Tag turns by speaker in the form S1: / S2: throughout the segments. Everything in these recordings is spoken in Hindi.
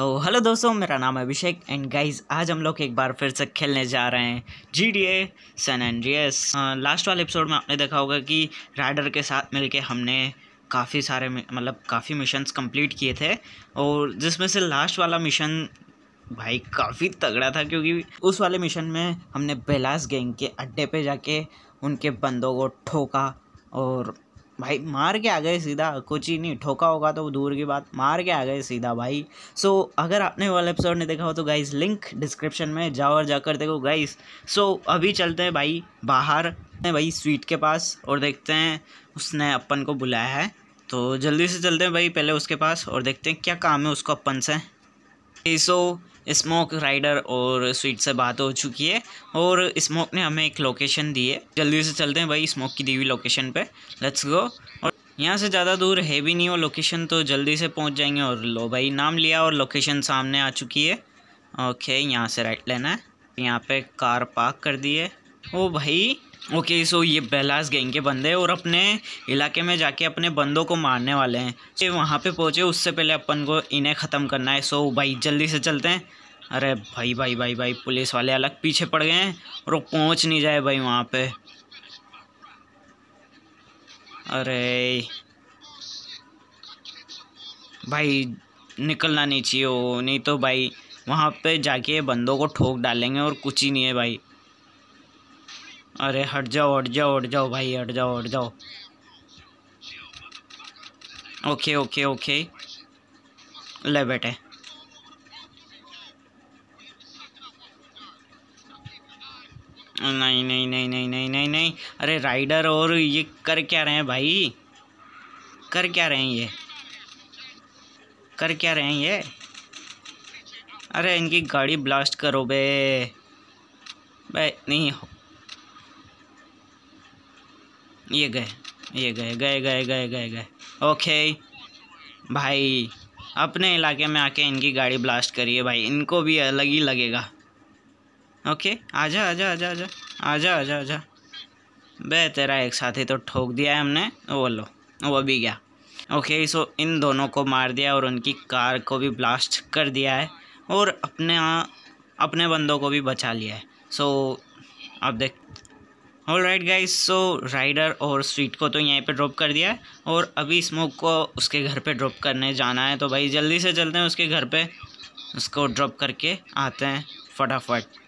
S1: तो हेलो दोस्तों मेरा नाम है अभिषेक एंड गाइस आज हम लोग एक बार फिर से खेलने जा रहे हैं G T A San Andreas last वाले एपिसोड में आपने देखा होगा कि राइडर के साथ मिलके हमने काफ़ी सारे मतलब काफ़ी मिशंस कंप्लीट किए थे और जिसमें से लास्ट वाला मिशन भाई काफ़ी तगड़ा था क्योंकि उस वाले मिशन में हमने बेलास गैंग के अड्डे पर जाके उनके बंदों को ठोका और भाई मार के आ गए सीधा कुछ ही नहीं ठोका होगा तो दूर की बात मार के आ गए सीधा भाई सो so, अगर आपने वाला एपिसोड नहीं देखा हो तो गाइस लिंक डिस्क्रिप्शन में जाओ और जाकर देखो गाइस सो so, अभी चलते हैं भाई बाहर भाई स्वीट के पास और देखते हैं उसने अपन को बुलाया है तो जल्दी से चलते हैं भाई पहले उसके पास और देखते हैं क्या काम है उसको अपन से सो स्मोक राइडर और स्वीट से बात हो चुकी है और स्मोक ने हमें एक लोकेशन दी है जल्दी से चलते हैं भाई स्मोक की दी हुई लोकेशन पे लेट्स गो और यहाँ से ज़्यादा दूर है भी नहीं वो लोकेशन तो जल्दी से पहुँच जाएंगे और लो भाई नाम लिया और लोकेशन सामने आ चुकी है ओके यहाँ से राइट लेना है यहाँ पर कार पार्क कर दी है ओ भाई ओके okay, सो so ये बेलास गैंग के बंदे और अपने इलाके में जाके अपने बंदों को मारने वाले हैं ये वहाँ पे पहुँचे उससे पहले अपन को इन्हें ख़त्म करना है सो so भाई जल्दी से चलते हैं अरे भाई भाई भाई भाई पुलिस वाले अलग पीछे पड़ गए हैं और वो पहुँच नहीं जाए भाई वहाँ पे अरे भाई निकलना नहीं चाहिए वो नहीं तो भाई वहाँ पे जाके बंदों को ठोक डालेंगे और कुछ ही नहीं है भाई अरे हट जाओ हट जाओ हट जाओ भाई हट जाओ हट जाओ ओके ओके ओके ले बैठे नहीं नहीं नहीं नहीं नहीं नहीं नहीं अरे राइडर और ये कर क्या रहे हैं भाई कर क्या रहे हैं ये कर क्या रहे हैं ये अरे इनकी गाड़ी ब्लास्ट करो बे भाई नहीं हो ये गए ये गए गए गए गए गए गए ओके भाई अपने इलाके में आके इनकी गाड़ी ब्लास्ट करिए भाई इनको भी अलग ही लगेगा ओके आजा आजा आजा आजा आजा आजा आजा बे तेरा एक साथ ही तो ठोक दिया है हमने वो लो वो भी गया ओके सो इन दोनों को मार दिया और उनकी कार को भी ब्लास्ट कर दिया है और अपने अपने बंदों को भी बचा लिया है सो अब आप देख all right guys so Ryder और स्वीट को तो यहीं पे ड्रॉप कर दिया है और अभी स्मोक को उसके घर पे ड्रॉप करने जाना है तो भाई जल्दी से चलते हैं उसके घर पे उसको ड्रॉप करके आते हैं फटाफट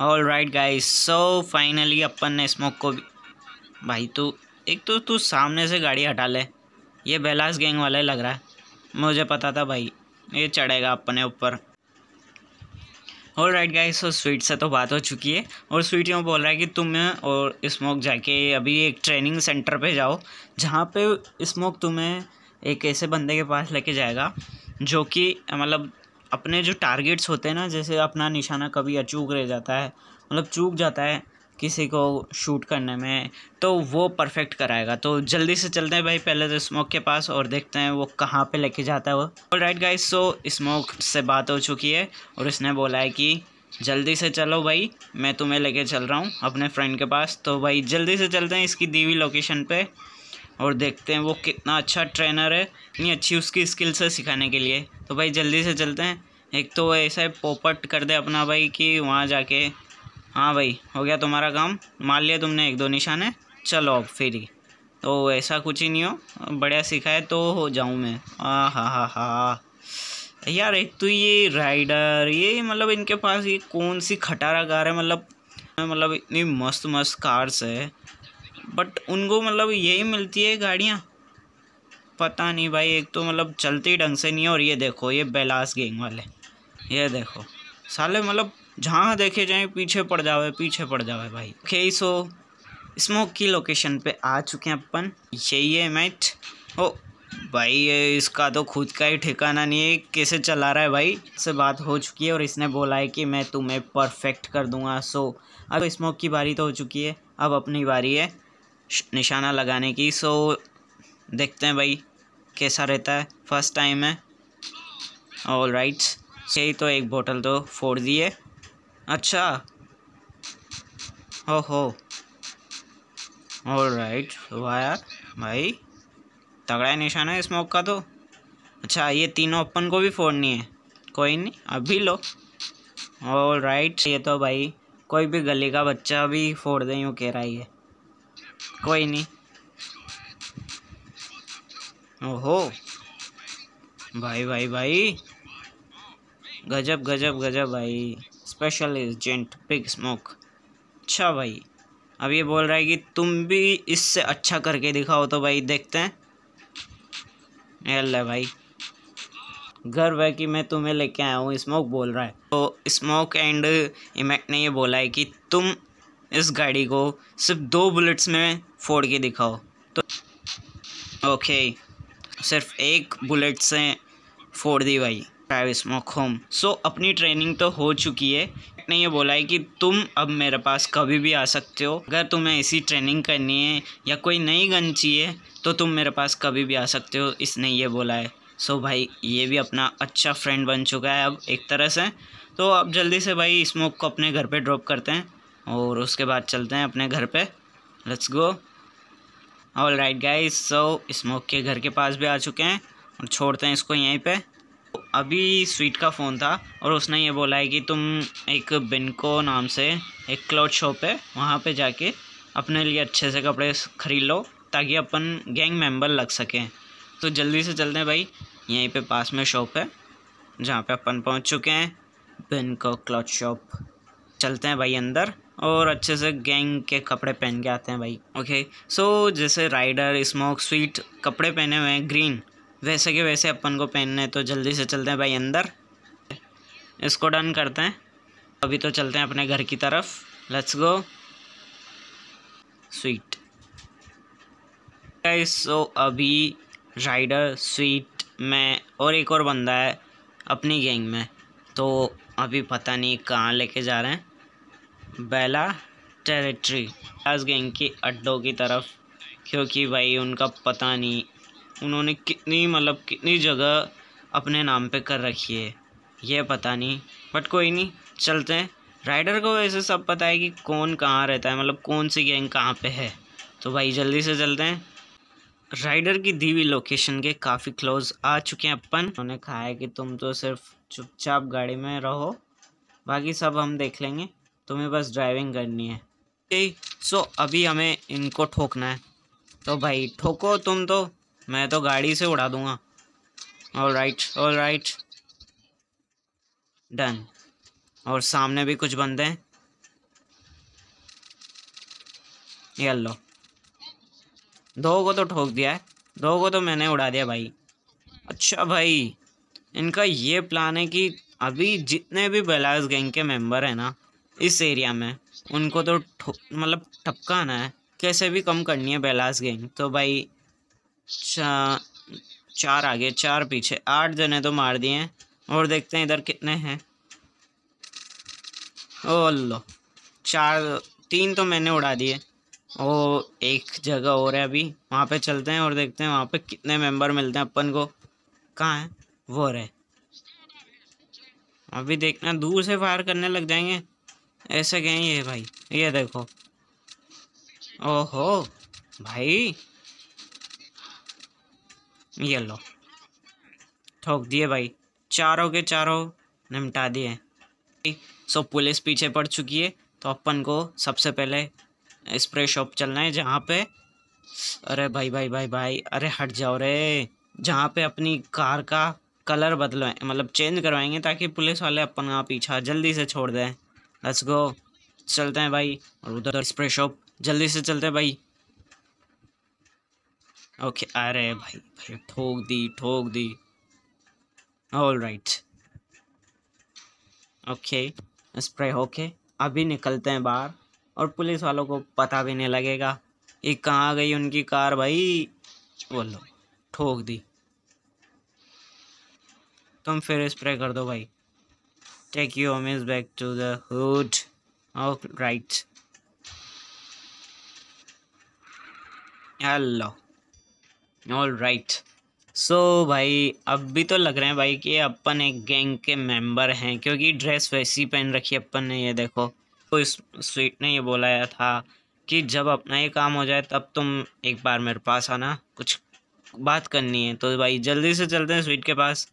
S1: all right guys so finally अपन ने स्मोक को भी भाई तू एक तो तू सामने से गाड़ी हटा ले ये बेलास गैंग वाला लग रहा है मुझे पता था भाई ये चढ़ेगा अपने ऊपर all right guys so Sweet से तो बात हो चुकी है और स्वीट यूँ बोल रहा है कि तुम और स्मोक जाके अभी एक ट्रेनिंग सेंटर पे जाओ जहाँ पे स्मोक तुम्हें एक ऐसे बंदे के पास लेके जाएगा जो कि मतलब अपने जो टारगेट्स होते हैं ना जैसे अपना निशाना कभी अचूक रह जाता है मतलब चूक जाता है किसी को शूट करने में तो वो परफेक्ट कराएगा तो जल्दी से चलते हैं भाई पहले तो स्मोक के पास और देखते हैं वो कहाँ पे लेके जाता है वो all right guys so Smoke से बात हो चुकी है और इसने बोला है कि जल्दी से चलो भाई मैं तुम्हें लेके चल रहा हूँ अपने फ्रेंड के पास तो भाई जल्दी से चलते हैं इसकी दीवी लोकेशन पर और देखते हैं वो कितना अच्छा ट्रेनर है इतनी अच्छी उसकी स्किल्स है सिखाने के लिए तो भाई जल्दी से चलते हैं एक तो ऐसा है पोपट कर दे अपना भाई कि वहाँ जाके हाँ भाई हो गया तुम्हारा काम मान लिया तुमने एक दो निशाने चलो अब फिर ही तो ऐसा कुछ ही नहीं हो बढ़िया सिखाए तो हो जाऊँ मैं हाँ हाँ हाँ हाँ यार एक तो ये राइडर ये मतलब इनके पास ये कौन सी खटारा कार है मतलब मतलब इतनी मस्त मस्त कार्स है बट उनको मतलब यही मिलती है गाड़ियाँ पता नहीं भाई एक तो मतलब चलती ढंग से नहीं है और ये देखो ये बैलास गेंग वाले ये देखो साले मतलब जहाँ देखे जाए पीछे पड़ जावे पीछे पड़ जावे भाई ओके सो स्मोक की लोकेशन पे आ चुके हैं अपन यही है मैट ओ भाई ये इसका तो खुद का ही ठिकाना नहीं है कैसे चला रहा है भाई से बात हो चुकी है और इसने बोला है कि मैं तुम्हें परफेक्ट कर दूंगा सो अब स्मोक की बारी तो हो चुकी है अब अपनी बारी है निशाना लगाने की सो देखते हैं भाई कैसा रहता है फर्स्ट टाइम है ऑल राइट्स यही तो एक बोतल तो फोड़ दिए अच्छा हो हो ऑल राइट वाह यार भाई तगड़ा है निशाना है स्मोक का तो अच्छा ये तीनों अपन को भी फोड़नी है कोई नहीं अभी लो ऑल राइट ये तो भाई कोई भी गली का बच्चा भी फोड़ दें यूँ कह रहा है कोई नहीं ओहो भाई भाई भाई गजब गजब गजब भाई स्पेशल एजेंट पिग स्मोक अच्छा भाई अब ये बोल रहा है कि तुम भी इससे अच्छा करके दिखाओ तो भाई देखते हैं अल्लाह भाई गर्व है कि मैं तुम्हें लेके आया हूँ स्मोक बोल रहा है तो स्मोक एंड इमैक ने ये बोला है कि तुम इस गाड़ी को सिर्फ दो बुलेट्स में फोड़ के दिखाओ तो ओके सिर्फ एक बुलेट से फोड़ दी भाई ट्रैविस होम सो अपनी ट्रेनिंग तो हो चुकी है ने ये बोला है कि तुम अब मेरे पास कभी भी आ सकते हो अगर तुम्हें इसी ट्रेनिंग करनी है या कोई नई गन चाहिए तो तुम मेरे पास कभी भी आ सकते हो इसने ये बोला है सो so भाई ये भी अपना अच्छा फ्रेंड बन चुका है अब एक तरह से तो अब जल्दी से भाई स्मोक को अपने घर पे ड्रॉप करते हैं और उसके बाद चलते हैं अपने घर पे let's go all right guys so Smoke के घर के पास भी आ चुके हैं और छोड़ते हैं इसको यहीं पे अभी स्वीट का फ़ोन था और उसने ये बोला है कि तुम एक बिनको नाम से एक क्लॉथ शॉप है वहाँ पे जाके अपने लिए अच्छे से कपड़े ख़रीद लो ताकि अपन गैंग मेंबर लग सकें तो जल्दी से चलते हैं भाई यहीं पे पास में शॉप है जहाँ पे अपन पहुँच चुके हैं बिनको क्लॉथ शॉप चलते हैं भाई अंदर और अच्छे से गैंग के कपड़े पहन के आते हैं भाई ओके सो so, जैसे राइडर स्मोक स्वीट कपड़े पहने हुए हैं ग्रीन वैसे के वैसे अपन को पहनने तो जल्दी से चलते हैं भाई अंदर इसको डन करते हैं अभी तो चलते हैं अपने घर की तरफ let's go Sweet guys so अभी राइडर स्वीट में और एक और बंदा है अपनी गैंग में तो अभी पता नहीं कहाँ लेके जा रहे हैं बेला टेरिटरी एस गैंग के अड्डों की तरफ क्योंकि भाई उनका पता नहीं उन्होंने कितनी मतलब कितनी जगह अपने नाम पे कर रखी है ये पता नहीं बट कोई नहीं चलते हैं राइडर को वैसे सब पता है कि कौन कहाँ रहता है मतलब कौन सी गैंग कहाँ पे है तो भाई जल्दी से चलते हैं राइडर की दी हुई लोकेशन के काफ़ी क्लोज आ चुके हैं अपन उन्होंने कहा है कि तुम तो सिर्फ चुपचाप गाड़ी में रहो बाकी सब हम देख लेंगे तुम्हें बस ड्राइविंग करनी है ठीक सो अभी हमें इनको ठोकना है तो भाई ठोको तुम तो मैं तो गाड़ी से उड़ा दूंगा all right all right done और सामने भी कुछ बंदे हैं ये लो दो को तो ठोक दिया है दो को तो मैंने उड़ा दिया भाई अच्छा भाई इनका ये प्लान है कि अभी जितने भी बेलास गैंग के मेंबर हैं ना इस एरिया में उनको तो मतलब ठपकाना है कैसे भी कम करनी है बैलास गेंग तो भाई चा, चार आगे चार पीछे आठ जने तो मार दिए और देखते हैं इधर कितने हैं ओ लो चार तीन तो मैंने उड़ा दिए ओ एक जगह और है अभी वहाँ पे चलते हैं और देखते हैं वहाँ पे कितने मेंबर मिलते हैं अपन को कहाँ है वो रहे अभी देखना दूर से फायर करने लग जाएंगे ऐसे गए ये भाई ये देखो ओहो भाई ये लो ठोक दिए भाई चारों के चारों निमटा दिए सो पुलिस पीछे पड़ चुकी है तो अपन को सबसे पहले स्प्रे शॉप चलना है जहाँ पे अरे भाई भाई भाई भाई अरे हट जाओ रे जहाँ पे अपनी कार का कलर बदलवाए मतलब चेंज करवाएंगे ताकि पुलिस वाले अपन का पीछा जल्दी से छोड़ दें लेट्स गो चलते हैं भाई और उधर स्प्रे तो शॉप जल्दी से चलते हैं भाई ओके अरे भाई भाई ठोक दी ठोक दी ऑल राइट ओके स्प्रे होके अभी निकलते हैं बाहर और पुलिस वालों को पता भी नहीं लगेगा ये कहाँ गई उनकी कार भाई बोलो ठोक दी तुम फिर स्प्रे कर दो भाई Take your homies back to the hood. right hello all right so भाई अब भी तो लग रहे हैं भाई कि अपन एक गैंग के मेंबर हैं क्योंकि ड्रेस वैसी पहन रखी है अपन ने ये देखो तो इस स्वीट ने ये बोलाया था कि जब अपना ये काम हो जाए तब तुम एक बार मेरे पास आना कुछ बात करनी है तो भाई जल्दी से चलते हैं स्वीट के पास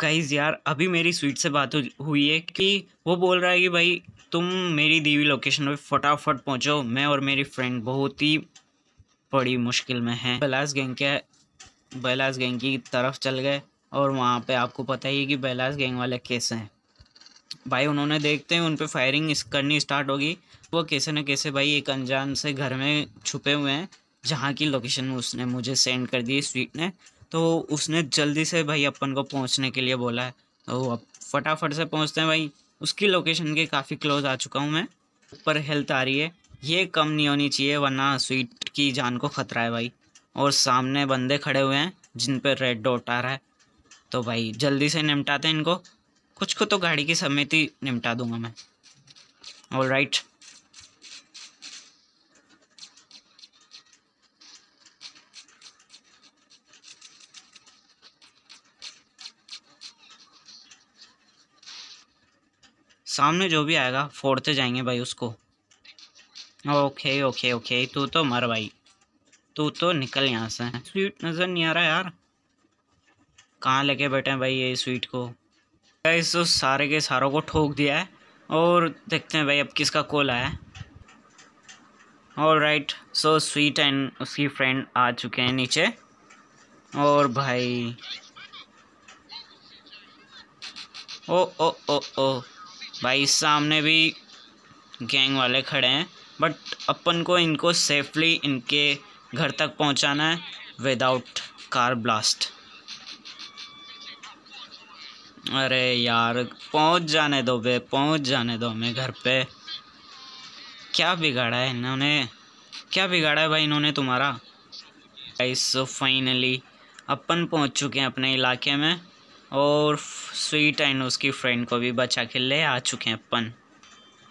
S1: गाइज़ यार अभी मेरी स्वीट से बात हुई है कि वो बोल रहा है कि भाई तुम मेरी दीवी लोकेशन पे फटाफट पहुंचो मैं और मेरी फ्रेंड बहुत ही बड़ी मुश्किल में है बैलास गैंग के बैलास गैंग की तरफ चल गए और वहाँ पे आपको पता ही है कि बैलास गैंग वाले कैसे हैं भाई उन्होंने देखते हैं उन पर फायरिंग करनी स्टार्ट होगी वो कैसे न कैसे भाई एक अनजान से घर में छुपे हुए हैं जहाँ की लोकेशन उसने मुझे सेंड कर दी स्वीट ने तो उसने जल्दी से भाई अपन को पहुंचने के लिए बोला है तो अब फटाफट से पहुंचते हैं भाई उसकी लोकेशन के काफ़ी क्लोज आ चुका हूँ मैं ऊपर हेल्थ आ रही है ये कम नहीं होनी चाहिए वरना स्वीट की जान को खतरा है भाई और सामने बंदे खड़े हुए हैं जिन पर रेड डॉट आ रहा है तो भाई जल्दी से निपटाते हैं इनको कुछ को तो गाड़ी की समिति निपटा दूंगा मैं ऑल राइट right. सामने जो भी आएगा फोड़ते जाएंगे भाई उसको ओके ओके ओके तू तो मर भाई तू तो निकल यहाँ से स्वीट नज़र नहीं आ रहा यार कहाँ लेके बैठे हैं भाई ये स्वीट को भाई तो सारे के सारों को ठोक दिया है और देखते हैं भाई अब किसका कॉल आया है all right so Sweet and उसकी फ्रेंड आ चुके हैं नीचे और भाई ओ ओ ओ ओ भाई सामने भी गैंग वाले खड़े हैं बट अपन को इनको सेफली इनके घर तक पहुंचाना है विदाउट कार ब्लास्ट अरे यार पहुंच जाने दो बे पहुंच जाने दो हमें घर पे क्या बिगाड़ा है इन्होंने क्या बिगाड़ा है भाई इन्होंने तुम्हारा गाइस सो फाइनली अपन पहुंच चुके हैं अपने इलाके में और स्वीट एंड उसकी फ्रेंड को भी बचा के ले आ चुके हैं अपन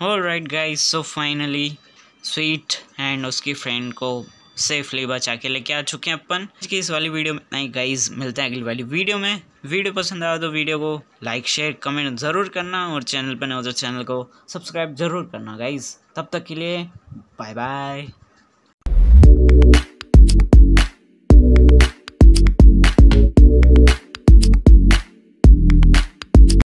S1: all right guys so finally Sweet and उसकी फ्रेंड को सेफली बचा के लेके आ चुके हैं अपन की इस वाली वीडियो में नहीं गाइज मिलते हैं अगली वाली वीडियो में वीडियो पसंद आया तो वीडियो को लाइक शेयर कमेंट ज़रूर करना और चैनल पर नए हो तो चैनल को सब्सक्राइब ज़रूर करना गाइज तब तक के लिए बाय बाय